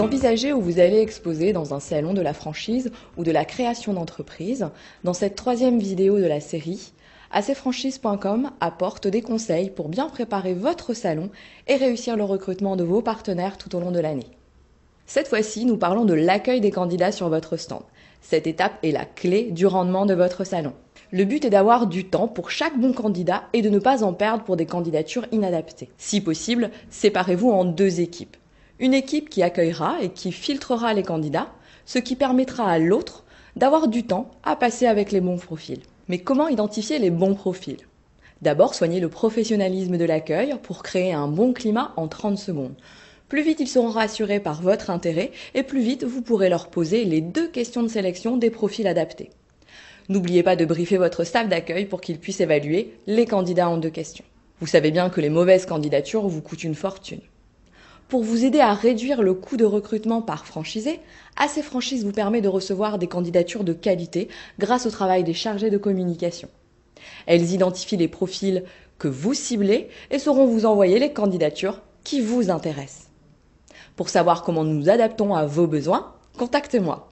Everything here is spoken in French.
envisagez ou vous allez exposer dans un salon de la franchise ou de la création d'entreprise. Dans cette troisième vidéo de la série, AssezFranchise.com apporte des conseils pour bien préparer votre salon et réussir le recrutement de vos partenaires tout au long de l'année. Cette fois-ci, nous parlons de l'accueil des candidats sur votre stand. Cette étape est la clé du rendement de votre salon. Le but est d'avoir du temps pour chaque bon candidat et de ne pas en perdre pour des candidatures inadaptées. Si possible, séparez-vous en deux équipes. Une équipe qui accueillera et qui filtrera les candidats, ce qui permettra à l'autre d'avoir du temps à passer avec les bons profils. Mais comment identifier les bons profils D'abord, soignez le professionnalisme de l'accueil pour créer un bon climat en 30 secondes. Plus vite ils seront rassurés par votre intérêt et plus vite vous pourrez leur poser les deux questions de sélection des profils adaptés. N'oubliez pas de briefer votre staff d'accueil pour qu'il puisse évaluer les candidats en deux questions. Vous savez bien que les mauvaises candidatures vous coûtent une fortune. Pour vous aider à réduire le coût de recrutement par franchisé, Assez Franchise vous permet de recevoir des candidatures de qualité grâce au travail des chargés de communication. Elles identifient les profils que vous ciblez et sauront vous envoyer les candidatures qui vous intéressent. Pour savoir comment nous nous adaptons à vos besoins, contactez-moi.